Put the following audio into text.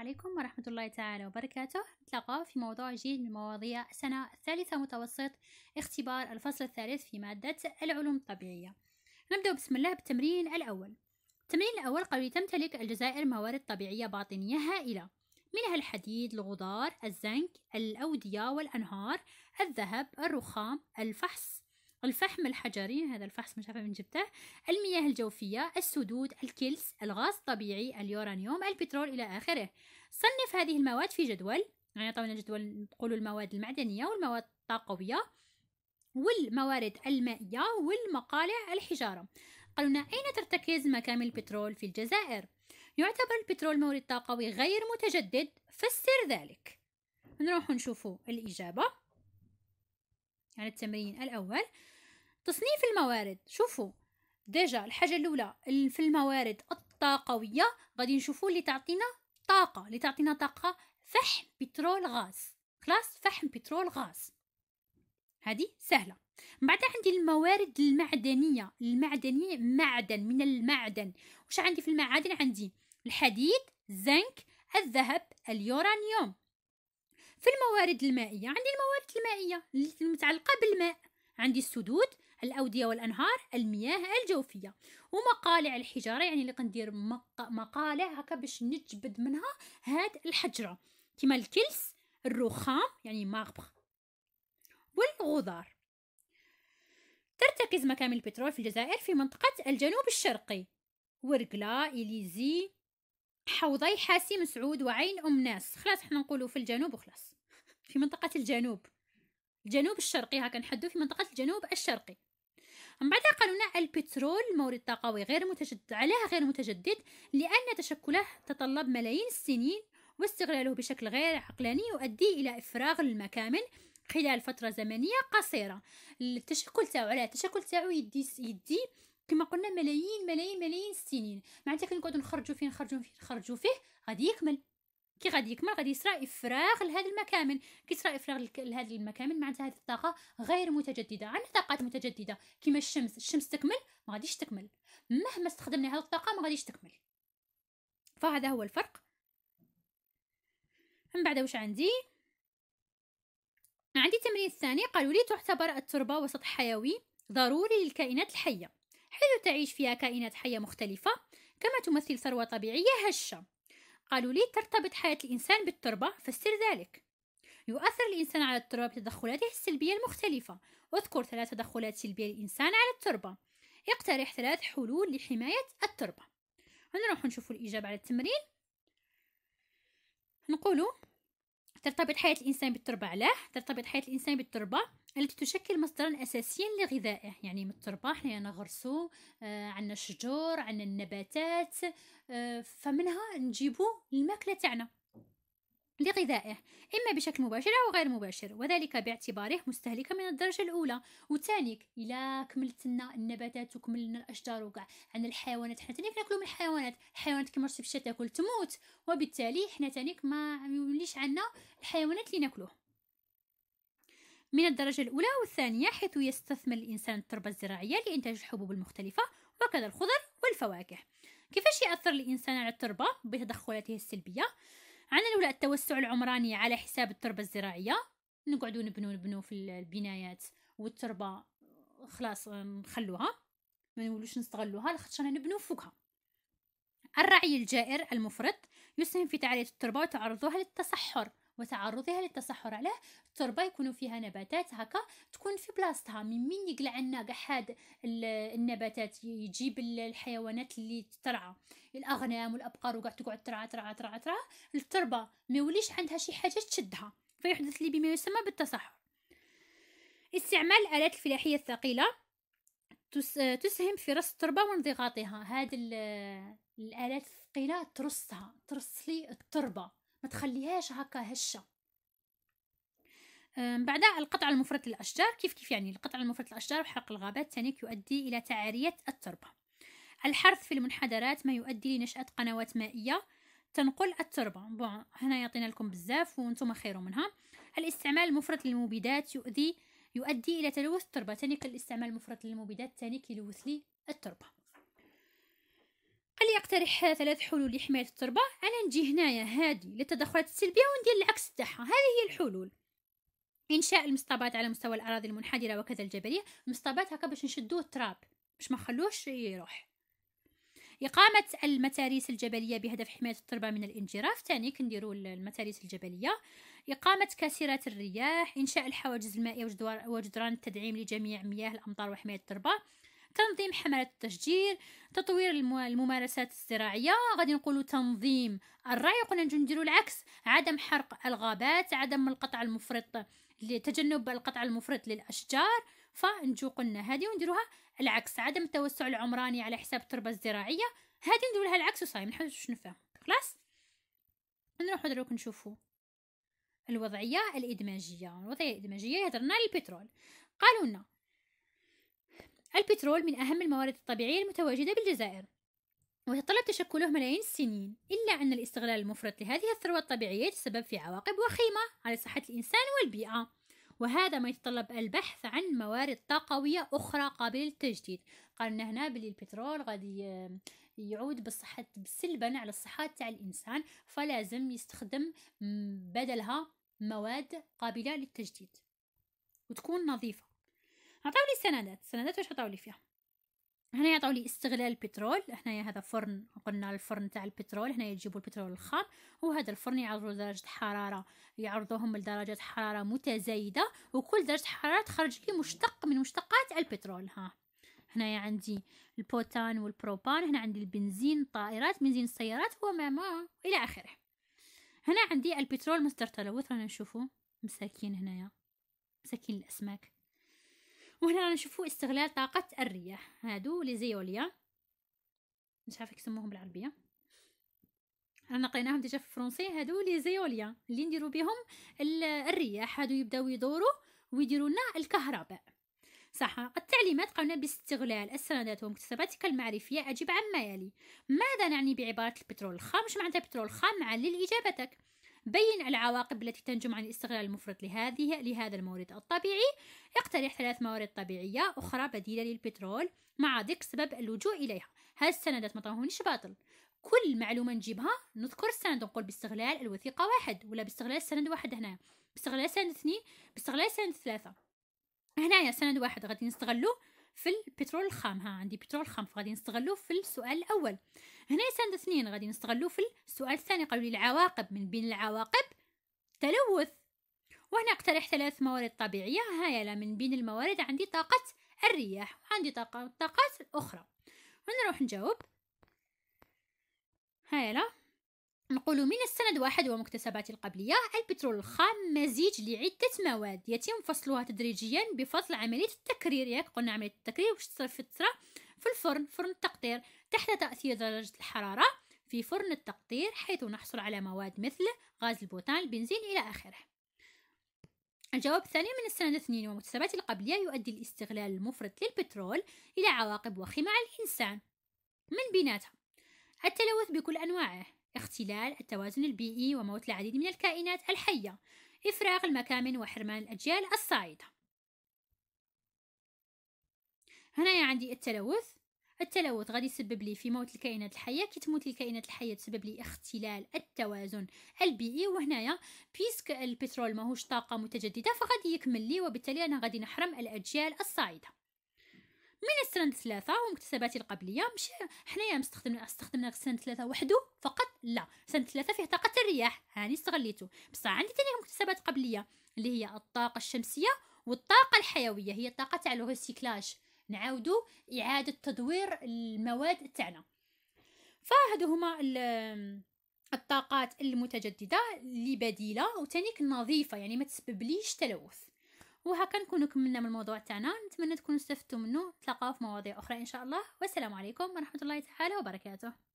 عليكم ورحمة الله تعالى وبركاته نتلقاو في موضوع جديد من مواضيع السنة الثالثة متوسط اختبار الفصل الثالث في مادة العلوم الطبيعية نبدأ بسم الله بالتمرين الأول التمرين الأول قولي تمتلك الجزائر موارد طبيعية باطنية هائلة منها الحديد الغضار الزنك الأودية والأنهار الذهب الرخام الفحص الفحم الحجري هذا الفحص مش عارفة من جبته المياه الجوفية السدود الكلس الغاز الطبيعي اليورانيوم البترول إلى آخره صنف هذه المواد في جدول يعني طبعا جدول نقول المواد المعدنية والمواد الطاقوية والموارد المائية والمقالع الحجارة قالوا أين ترتكز مكامن البترول في الجزائر؟ يعتبر البترول مورد طاقوي غير متجدد فسر ذلك نروح نشوفوا الإجابة على التمرين الأول تصنيف الموارد شوفوا ديجا الحاجة الأولى في الموارد الطاقوية غادي نشوفوا اللي تعطينا طاقة اللي تعطينا طاقة فحم بترول غاز خلاص فحم بترول غاز هذه سهلة من بعد عندي الموارد المعدنية المعدنية معدن من المعدن وش عندي في المعادن عندي الحديد الزنك الذهب اليورانيوم في الموارد المائية عندي الموارد المائية المتعلقة بالماء عندي السدود الأودية والأنهار المياه الجوفية ومقالع الحجارة يعني اللي كندير مقالع هكا باش نجبد منها هاد الحجرة كما الكلس الرخام يعني ماغبغ والغضار ترتكز مكامن البترول في الجزائر في منطقة الجنوب الشرقي ورقلا إليزي حوضي حاسي مسعود وعين أم ناس خلاص حنا نقولوا في الجنوب وخلاص في منطقة الجنوب الجنوب الشرقي هاكا نحدو في منطقة الجنوب الشرقي من بعد قالوا لنا البترول مورد طاقوي غير متجدد عليها غير متجدد لأن تشكله تطلب ملايين السنين واستغلاله بشكل غير عقلاني يؤدي إلى إفراغ المكامن خلال فترة زمنية قصيرة التشكل تاعو على التشكل تاعو يدي يدي كما قلنا ملايين ملايين ملايين السنين معناتها كنقعدو نخرجو فيه نخرجو فيه نخرجو فيه غادي يكمل كي غادي يكمل غادي يصرى افراغ لهذا المكامن كي يصرى افراغ لهذا المكامن معناتها هذه الطاقه غير متجدده عندنا طاقات متجدده كيما الشمس الشمس تكمل ما غاديش تكمل مهما استخدمنا هذه الطاقه ما غاديش تكمل فهذا هو الفرق من بعد واش عندي عندي التمرين الثاني قالوا لي تعتبر التربه وسط حيوي ضروري للكائنات الحيه حيث تعيش فيها كائنات حية مختلفة كما تمثل ثروة طبيعية هشة قالوا لي ترتبط حياة الإنسان بالتربة فسر ذلك يؤثر الإنسان على التربة بتدخلاته السلبية المختلفة اذكر ثلاث تدخلات سلبية للإنسان على التربة اقترح ثلاث حلول لحماية التربة نروح نشوف الإجابة على التمرين نقولوا ترتبط حياة الإنسان بالتربة علاه ترتبط حياة الإنسان بالتربة التي تشكل مصدرا أساسيا لغذائه يعني من التربة حنا نغرسو آه عندنا الشجور عندنا النباتات آه فمنها نجيبو الماكلة تاعنا لغذائه إما بشكل مباشر أو غير مباشر وذلك باعتباره مستهلكة من الدرجة الأولى وثانيك إلا كملت لنا النباتات وكمل لنا الأشجار وكاع عن الحيوانات حنا تانيك ناكلو من الحيوانات الحيوانات كيما شتي تاكل تموت وبالتالي حنا تانيك ما يوليش عنا الحيوانات اللي ناكلوه من الدرجة الأولى والثانية حيث يستثمر الإنسان التربة الزراعية لإنتاج الحبوب المختلفة وكذا الخضر والفواكه كيفاش يأثر الإنسان على التربة بتدخلاته السلبية عندنا الاولى التوسع العمراني على حساب التربة الزراعية نقعدو نبنو نبنو في البنايات والتربة خلاص نخلوها ما نولوش نستغلوها لخاطرش رانا نبنو فوقها الرعي الجائر المفرط يسهم في تعرية التربة وتعرضها للتصحر وتعرضها للتصحر عليه التربه يكون فيها نباتات هكا تكون في بلاصتها من من يقلع لنا كاع هاد النباتات يجيب الحيوانات اللي ترعى الاغنام والابقار وكاع تقعد ترعى ترعى ترعى ترعى التربه ما يوليش عندها شي حاجه تشدها فيحدث لي بما يسمى بالتصحر استعمال الالات الفلاحيه الثقيله تسهم في رص التربه وانضغاطها هذه الالات الثقيله ترصها ترص لي التربه ما تخليهاش هكا هشه آه، من بعدها القطع المفرط للأشجار كيف كيف يعني القطع المفرط للأشجار وحرق الغابات تانيك يؤدي إلى تعارية التربة الحرث في المنحدرات ما يؤدي لنشأة قنوات مائية تنقل التربة بون هنا يعطينا لكم بزاف وانتم خير منها الاستعمال المفرط للمبيدات يؤدي يؤدي إلى تلوث التربة تانيك الاستعمال المفرط للمبيدات تانيك يلوث لي التربة قال لي اقترح ثلاث حلول لحماية التربة أنا نجي هنايا هادي للتدخلات السلبية وندير العكس تاعها هذه هي الحلول إنشاء المصطبات على مستوى الأراضي المنحدرة وكذا الجبلية المصطبات هكا باش نشدو التراب باش ما نخلوش يروح إقامة المتاريس الجبلية بهدف حماية التربة من الانجراف تاني كنديروا المتاريس الجبلية إقامة كاسرات الرياح إنشاء الحواجز المائية وجدران التدعيم لجميع مياه الأمطار وحماية التربة تنظيم حملات التشجير تطوير الممارسات الزراعية غادي نقولوا تنظيم الرعي وقلنا نجي نديرو العكس عدم حرق الغابات عدم القطع المفرط لتجنب القطع المفرط للأشجار فنجو قلنا هذه ونديروها العكس عدم التوسع العمراني على حساب التربة الزراعية هذه نديرو لها العكس وصايم شنو فيها خلاص نروحوا دروك نشوفو الوضعية الإدماجية الوضعية الإدماجية هضرنا البترول قالوا لنا البترول من أهم الموارد الطبيعية المتواجدة بالجزائر ويتطلب تشكله ملايين السنين إلا أن الاستغلال المفرط لهذه الثروة الطبيعية يتسبب في عواقب وخيمة على صحة الإنسان والبيئة وهذا ما يتطلب البحث عن موارد طاقوية أخرى قابلة للتجديد قالنا هنا بلي البترول غادي آه، يعود بالصحة سلبا على الصحة تاع الإنسان فلازم يستخدم بدلها مواد قابلة للتجديد وتكون نظيفة عطاو لي السندات السندات واش عطاو لي فيها هنا يعطوا لي استغلال البترول هنايا هذا فرن قلنا الفرن تاع البترول هنايا يجيبوا البترول الخام وهذا الفرن يعرضوا درجة حرارة يعرضوهم لدرجة حرارة متزايدة وكل درجة حرارة تخرج لي مشتق من مشتقات البترول ها هنايا عندي البوتان والبروبان هنا عندي البنزين الطائرات بنزين السيارات وما ما الى اخره هنا عندي البترول مصدر تلوث رانا نشوفو مساكين هنايا مساكين الاسماك وهنا رانا نشوفو استغلال طاقة الرياح هادو لي زيوليا مش عارفة كيسموهم بالعربية رانا قريناهم ديجا في الفرونسي هادو لي زيوليا اللي نديرو بهم الرياح هادو يبداو يدورو ويديرو لنا الكهرباء صح التعليمات قمنا باستغلال السندات ومكتسباتك المعرفية أجب عما يلي ماذا نعني بعبارة البترول الخام؟ مش معناتها بترول خام؟ علل إجابتك بين العواقب التي تنجم عن الاستغلال المفرط لهذه لهذا المورد الطبيعي اقترح ثلاث موارد طبيعية أخرى بديلة للبترول مع ذكر سبب اللجوء إليها السندات ما طرحونيش باطل كل معلومة نجيبها نذكر السند نقول باستغلال الوثيقة واحد ولا باستغلال سند واحد هنا باستغلال سند اثنين باستغلال سند ثلاثة هنايا سند واحد غادي نستغلو في البترول الخام ها عندي بترول خام فغادي نستغلو في السؤال الأول هنا سند سنين غادي نستغلو في السؤال الثاني قالوا لي العواقب من بين العواقب تلوث وهنا اقترح ثلاث موارد طبيعية لا من بين الموارد عندي طاقة الرياح وعندي طاقة طاقات أخرى ونروح نجاوب لا نقول من السند واحد ومكتسبات القبلية البترول الخام مزيج لعدة مواد يتم فصلها تدريجيا بفضل عملية التكرير ياك قلنا عملية التكرير واش تصير في الترا في الفرن فرن التقطير تحت تأثير درجة الحرارة في فرن التقطير حيث نحصل على مواد مثل غاز البوتان البنزين إلى آخره الجواب الثاني من السنة اثنين ومكتسبات القبلية يؤدي الاستغلال المفرط للبترول إلى عواقب وخيمة على الإنسان من بيناتها التلوث بكل أنواعه اختلال التوازن البيئي وموت العديد من الكائنات الحية إفراغ المكامن وحرمان الأجيال الصاعدة هنايا عندي التلوث التلوث غادي يسبب لي في موت الكائنات الحيه كي تموت الكائنات الحيه تسبب لي اختلال التوازن البيئي وهنايا بيسك البترول ماهوش طاقه متجدده فغادي يكمل لي وبالتالي انا غادي نحرم الاجيال الصاعده من السنة ثلاثة ومكتسباتي القبلية مش حنايا مستخدمنا استخدمنا سنة ثلاثة وحده فقط لا سنة ثلاثة فيه طاقة الرياح هاني استغليته بصح عندي تاني مكتسبات قبلية اللي هي الطاقة الشمسية والطاقة الحيوية هي الطاقة تاع لو نعاودو اعاده تدوير المواد تاعنا فهادو هما الطاقات المتجدده اللي بديله وتانيك نظيفه يعني ما تسببليش تلوث وهكا نكونو كملنا من الموضوع تاعنا نتمنى تكونوا استفدتوا منه تلقاو في مواضيع اخرى ان شاء الله والسلام عليكم ورحمه الله تعالى وبركاته